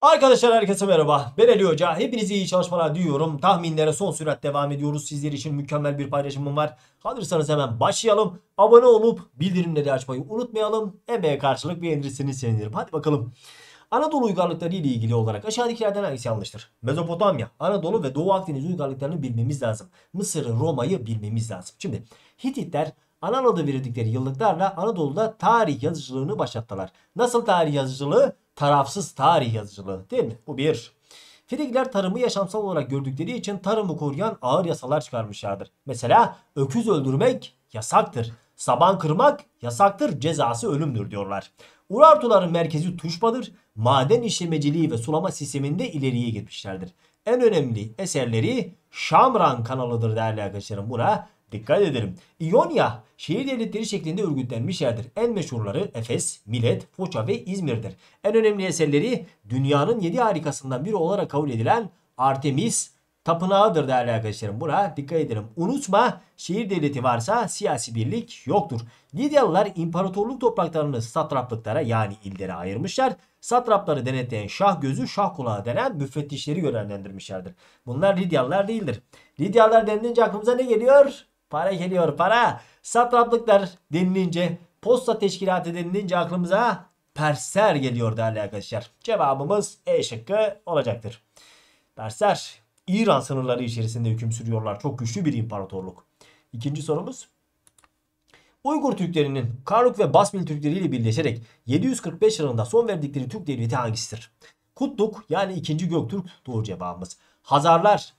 Arkadaşlar herkese merhaba. Ben Ali Hoca. Hepinize iyi çalışmalar diliyorum. Tahminlere son sürat devam ediyoruz. Sizler için mükemmel bir paylaşımım var. Kalırsanız hemen başlayalım. Abone olup bildirimleri açmayı unutmayalım. Emeğe karşılık beğenirsiniz sevinirim. Hadi bakalım. Anadolu uygarlıkları ile ilgili olarak aşağıdakilerden hangisi yanlıştır? Mezopotamya, Anadolu ve Doğu Akdeniz uygarlıklarını bilmemiz lazım. Mısır'ı, Roma'yı bilmemiz lazım. Şimdi Hititler Anadolu'da verildikleri yıllıklarla Anadolu'da tarih yazıcılığını başlattılar. Nasıl tarih yazıcılığı? tarafsız tarih yazıcılığı değil mi? Bu bir. Frigler tarımı yaşamsal olarak gördükleri için tarımı koruyan ağır yasalar çıkarmışlardır. Mesela öküz öldürmek yasaktır. Saban kırmak yasaktır, cezası ölümdür diyorlar. Urartuların merkezi Tuşba'dır. Maden işlemeciliği ve sulama sisteminde ileriye gitmişlerdir. En önemli eserleri Şamran kanalıdır değerli arkadaşlarım. Buna Dikkat edelim. İonya şehir devletleri şeklinde örgütlenmiş yerdir. En meşhurları Efes, Milet, Foça ve İzmir'dir. En önemli eserleri dünyanın yedi harikasından biri olarak kabul edilen Artemis tapınağıdır değerli arkadaşlarım. Buna dikkat edelim. Unutma şehir devleti varsa siyasi birlik yoktur. Lidyalılar imparatorluk topraklarını satraplıklara yani illere ayırmışlar. Satrapları denetleyen şah gözü şah kulağı denen müfettişleri görevlendirmişlerdir. Bunlar Lidyalılar değildir. Lidyalılar denilince aklımıza ne geliyor? Para geliyor para. Satraplıklar denilince posta teşkilatı denilince aklımıza Perser geliyor değerli arkadaşlar. Cevabımız E şıkkı olacaktır. Perser, İran sınırları içerisinde hüküm sürüyorlar. Çok güçlü bir imparatorluk. İkinci sorumuz. Uygur Türklerinin Karuk ve Basmil Türkleri ile birleşerek 745 yılında son verdikleri Türk devleti hangisidir? Kutluk yani 2. Göktürk doğru cevabımız. Hazarlar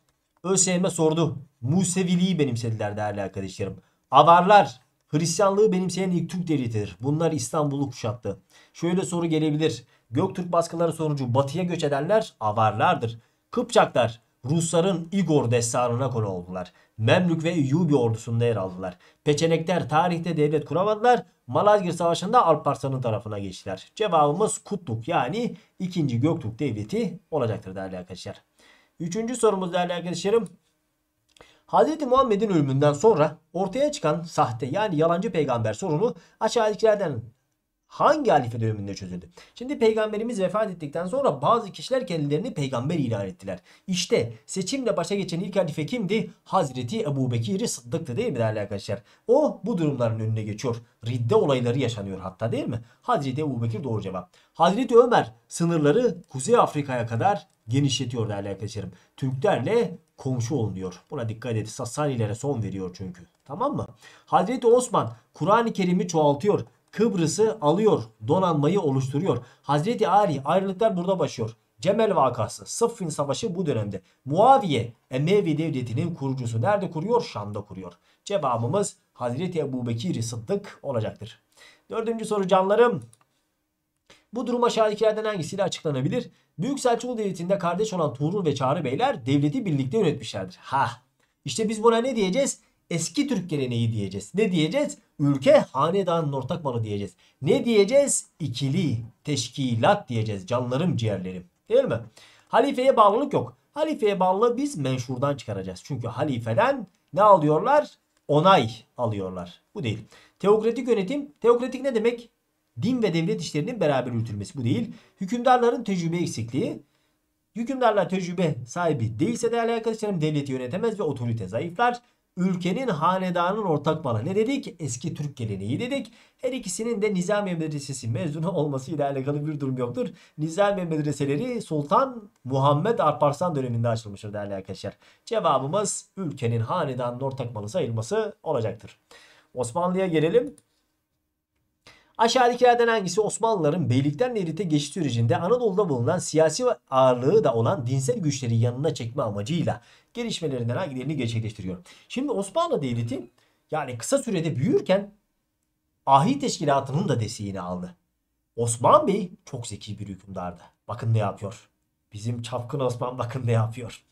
ÖSYM sordu. Museviliği benimsediler değerli arkadaşlarım. Avarlar Hristiyanlığı benimseyen ilk Türk devletidir. Bunlar İstanbul'u kuşattı. Şöyle soru gelebilir. Göktürk baskıları sonucu batıya göç edenler Avarlardır. Kıpçaklar Rusların Igor destanına konu oldular. Memlük ve Eyyubi ordusunda yer aldılar. Peçenekler tarihte devlet kuramadılar. Malazgirt Savaşı'nda Alparslan'ın tarafına geçtiler. Cevabımız Kutluk yani 2. Göktürk Devleti olacaktır değerli arkadaşlar. Üçüncü sorumuz değerli arkadaşlarım. Hz. Muhammed'in ölümünden sonra ortaya çıkan sahte yani yalancı peygamber sorunu aşağıdakilerden hangi halife döneminde çözüldü? Şimdi peygamberimiz vefat ettikten sonra bazı kişiler kendilerini peygamber ilan ettiler. İşte seçimle başa geçen ilk halife kimdi? Hazreti Ebu Bekir'i Sıddık'tı değil mi değerli arkadaşlar? O bu durumların önüne geçiyor. Ridde olayları yaşanıyor hatta değil mi? Hazreti Ebu Bekir doğru cevap. Hazreti Ömer sınırları Kuzey Afrika'ya kadar genişletiyor değerli arkadaşlarım. Türklerle komşu olun diyor. Buna dikkat edin. Sasanilere son veriyor çünkü. Tamam mı? Hazreti Osman Kur'an-ı Kerim'i çoğaltıyor. Kıbrıs'ı alıyor. Donanmayı oluşturuyor. Hazreti Ali ayrılıklar burada başlıyor. Cemel vakası, Sıffin savaşı bu dönemde. Muaviye Emevi devletinin kurucusu. Nerede kuruyor? Şam'da kuruyor. Cevabımız Hazreti Ebu Bekir Sıddık olacaktır. Dördüncü soru canlarım. Bu duruma aşağıdakilerden hangisiyle açıklanabilir? Büyük Selçuklu Devleti'nde kardeş olan Tuğrul ve Çağrı Beyler devleti birlikte yönetmişlerdir. Ha. İşte biz buna ne diyeceğiz? Eski Türk geleneği diyeceğiz. Ne diyeceğiz? Ülke hanedanın ortak malı diyeceğiz. Ne diyeceğiz? İkili teşkilat diyeceğiz. Canlarım ciğerlerim. Değil mi? Halifeye bağlılık yok. Halifeye bağlı biz menşurdan çıkaracağız. Çünkü halifeden ne alıyorlar? Onay alıyorlar. Bu değil. Teokratik yönetim. Teokratik ne demek? Din ve devlet işlerinin beraber yürütülmesi bu değil. Hükümdarların tecrübe eksikliği. Hükümdarlar tecrübe sahibi değilse değerli arkadaşlarım devleti yönetemez ve otorite zayıflar. Ülkenin hanedanın ortak malı ne dedik? Eski Türk geleneği dedik. Her ikisinin de Nizamiye Medresesi mezunu olması ile alakalı bir durum yoktur. Nizamiye Medreseleri Sultan Muhammed Alparslan döneminde açılmıştır değerli arkadaşlar. Cevabımız ülkenin hanedanın ortak malı sayılması olacaktır. Osmanlı'ya gelelim. Aşağıdakilerden hangisi Osmanlıların beylikten Nerit'e geçiş sürecinde Anadolu'da bulunan siyasi ağırlığı da olan dinsel güçleri yanına çekme amacıyla gelişmelerinden hangilerini gerçekleştiriyor? Şimdi Osmanlı Devleti yani kısa sürede büyürken ahi teşkilatının da desteğini aldı. Osman Bey çok zeki bir hükümdardı. Bakın ne yapıyor. Bizim çapkın Osman bakın ne yapıyor.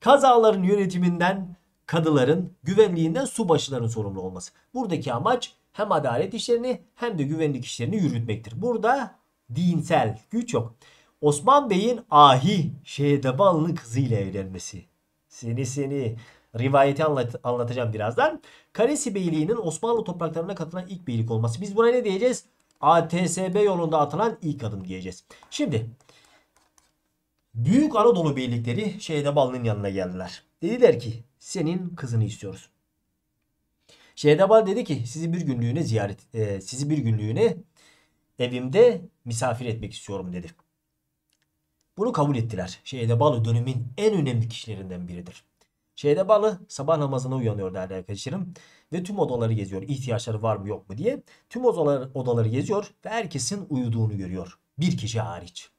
Kazaların yönetiminden kadıların, güvenliğinden subaşıların sorumlu olması. Buradaki amaç hem adalet işlerini hem de güvenlik işlerini yürütmektir. Burada dinsel güç yok. Osman Bey'in ahi Şehdebal'ın kızıyla evlenmesi. Seni seni rivayeti anlat anlatacağım birazdan. Karesi Beyliği'nin Osmanlı topraklarına katılan ilk beylik olması. Biz buna ne diyeceğiz? ATSB yolunda atılan ilk adım diyeceğiz. Şimdi Büyük Anadolu beylikleri Şehdebal'ın yanına geldiler. Dediler ki senin kızını istiyoruz. Şehnebal dedi ki sizi bir günlüğüne ziyaret e, sizi bir günlüğüne evimde misafir etmek istiyorum dedi. Bunu kabul ettiler. Şehnebalı dönemin en önemli kişilerinden biridir. Şehnebalı sabah namazına uyanıyor değerli arkadaşlarım ve tüm odaları geziyor. İhtiyaçları var mı yok mu diye. Tüm odaları, odaları geziyor ve herkesin uyuduğunu görüyor. Bir kişi hariç.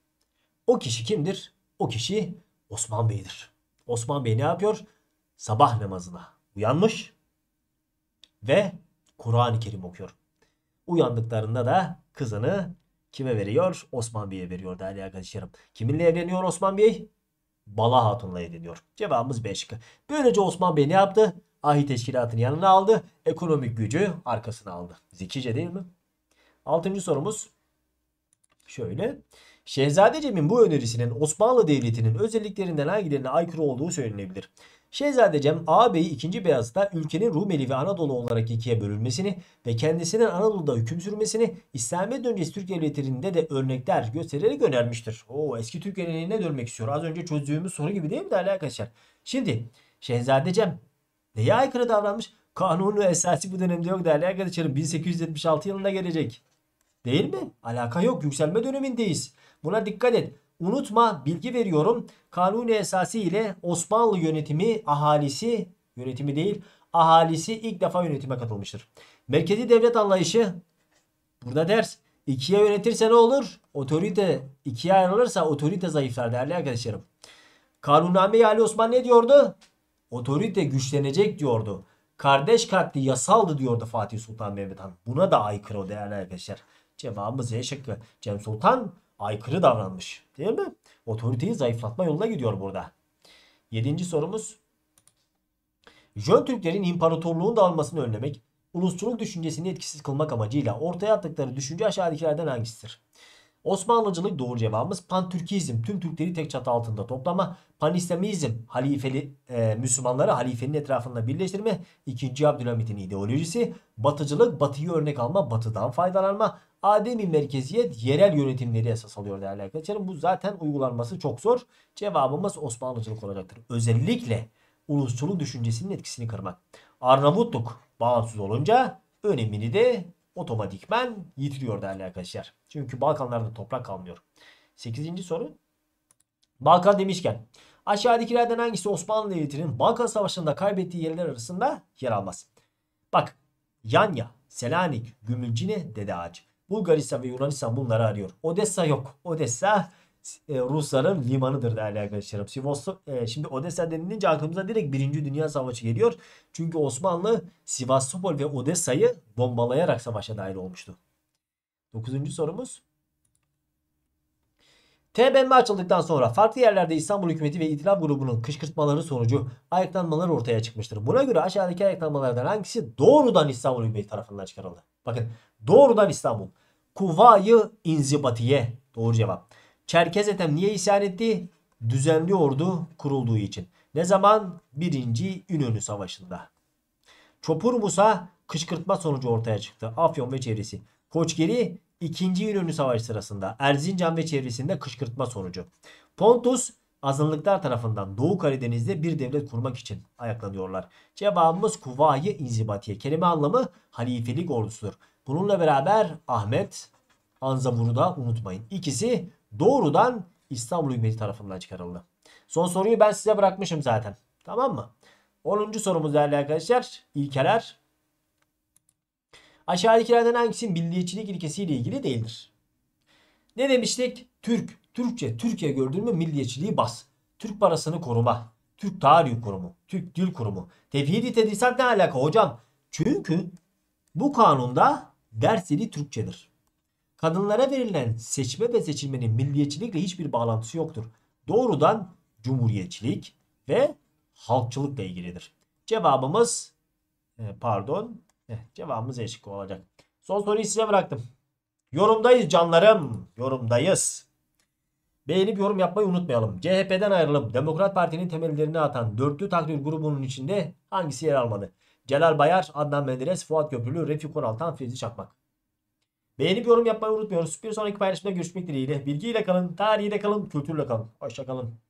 O kişi kimdir? O kişi Osman Bey'dir. Osman Bey ne yapıyor? Sabah namazına uyanmış ve Kur'an-ı Kerim okuyor. Uyandıklarında da kızını kime veriyor? Osman Bey'e veriyor değerli arkadaşlarım. Kiminle evleniyor Osman Bey? Bala Hatun'la evleniyor. Cevabımız B Böylece Osman Bey ne yaptı? Ahi teşkilatını yanına aldı. Ekonomik gücü arkasına aldı. Zekice değil mi? Altıncı sorumuz şöyle. Şehzade Cem'in bu önerisinin Osmanlı Devleti'nin özelliklerinden hangilerine aykırı olduğu söylenebilir. Şehzade Cem ağabeyi 2. Beyazıt'a ülkenin Rumeli ve Anadolu olarak ikiye bölünmesini ve kendisinin Anadolu'da hüküm sürmesini İslamiyet öncesi Türk devletlerinde de örnekler göstererek önermiştir. O eski Türk geleneğine dönmek istiyor. Az önce çözdüğümüz soru gibi değil mi değerli arkadaşlar? Şimdi Şehzade Cem neye aykırı davranmış? Kanunu esası bu dönemde yok değerli arkadaşlarım. 1876 yılında gelecek. Değil mi? Alaka yok. Yükselme dönemindeyiz. Buna dikkat et. Unutma bilgi veriyorum. Kanuni esası ile Osmanlı yönetimi ahalisi yönetimi değil ahalisi ilk defa yönetime katılmıştır. Merkezi devlet anlayışı burada ders. İkiye yönetirse ne olur? Otorite ikiye ayrılırsa otorite zayıflar değerli arkadaşlarım. Kanunname Ali Osman ne diyordu? Otorite güçlenecek diyordu. Kardeş katli yasaldı diyordu Fatih Sultan Mehmet Han. Buna da aykırı o değerli arkadaşlar. Cevabımız E şıkkı. Cem Sultan aykırı davranmış. Değil mi? Otoriteyi zayıflatma yoluna gidiyor burada. Yedinci sorumuz. Jön Türklerin imparatorluğun dağılmasını önlemek, ulusçuluk düşüncesini etkisiz kılmak amacıyla ortaya attıkları düşünce aşağıdakilerden hangisidir? Osmanlıcılık doğru cevabımız. Pantürkizm tüm Türkleri tek çatı altında toplama. Panislamizm halifeli e, Müslümanları halifenin etrafında birleştirme. 2. Abdülhamit'in ideolojisi. Batıcılık batıyı örnek alma batıdan faydalanma. Ademi merkeziyet yerel yönetimleri esas alıyor değerli arkadaşlarım. Bu zaten uygulanması çok zor. Cevabımız Osmanlıcılık olacaktır. Özellikle ulusçuluk düşüncesinin etkisini kırmak. Arnavutluk bağımsız olunca önemini de otomatikmen yitiriyor değerli arkadaşlar. Çünkü Balkanlarda toprak kalmıyor. 8. soru. Balkan demişken aşağıdakilerden hangisi Osmanlı Devleti'nin Balkan Savaşı'nda kaybettiği yerler arasında yer almaz? Bak Yanya, Selanik, Gümülcine, Dede Ağacı. Bulgaristan ve Yunanistan bunları arıyor. Odessa yok. Odessa e, Rusların limanıdır değerli arkadaşlarım. Sivas'ta e, şimdi Odessa denilince aklımıza direkt 1. Dünya Savaşı geliyor. Çünkü Osmanlı Sivastopol ve Odessa'yı bombalayarak savaşa dahil olmuştu. 9. sorumuz. TBMM açıldıktan sonra farklı yerlerde İstanbul hükümeti ve İtilaf grubunun kışkırtmaları sonucu ayaklanmalar ortaya çıkmıştır. Buna göre aşağıdaki ayaklanmalardan hangisi doğrudan İstanbul hükümeti tarafından çıkarıldı? Bakın Doğrudan İstanbul. Kuvayı İnzibatiye. Doğru cevap. Çerkez Ethem niye isyan etti? Düzenli ordu kurulduğu için. Ne zaman? 1. İnönü Savaşı'nda. Çopur Musa kışkırtma sonucu ortaya çıktı. Afyon ve çevresi. Koçgeri 2. İnönü Savaşı sırasında Erzincan ve çevresinde kışkırtma sonucu. Pontus azınlıklar tarafından Doğu Karadeniz'de bir devlet kurmak için ayaklanıyorlar. Cevabımız Kuvayi İnzibatiye. Kelime anlamı halifelik ordusudur. Bununla beraber Ahmet Anzavur'u da unutmayın. İkisi doğrudan İstanbul hükümeti tarafından çıkarıldı. Son soruyu ben size bırakmışım zaten. Tamam mı? 10. sorumuz değerli arkadaşlar. İlkeler. Aşağıdakilerden hangisinin milliyetçilik ilkesiyle ilgili değildir? Ne demiştik? Türk, Türkçe, Türkiye gördün milliyetçiliği bas. Türk parasını koruma. Türk Tarih Kurumu, Türk Dil Kurumu. Tevhid-i ne alaka hocam? Çünkü bu kanunda Ders Türkçedir. Kadınlara verilen seçme ve seçilmenin milliyetçilikle hiçbir bağlantısı yoktur. Doğrudan cumhuriyetçilik ve halkçılıkla ilgilidir. Cevabımız e, pardon eh, cevabımız E olacak. Son soruyu size bıraktım. Yorumdayız canlarım. Yorumdayız. Beğenip yorum yapmayı unutmayalım. CHP'den ayrılıp Demokrat Parti'nin temellerini atan dörtlü takdir grubunun içinde hangisi yer almadı? Celal Bayar, Adnan Menderes, Fuat Köprülü, Refik Konaltan, Fevzi Çakmak. Beğenip yorum yapmayı unutmuyoruz. Bir sonraki paylaşımda görüşmek dileğiyle. Bilgiyle kalın, tarihiyle kalın, kültürle kalın. Hoşçakalın.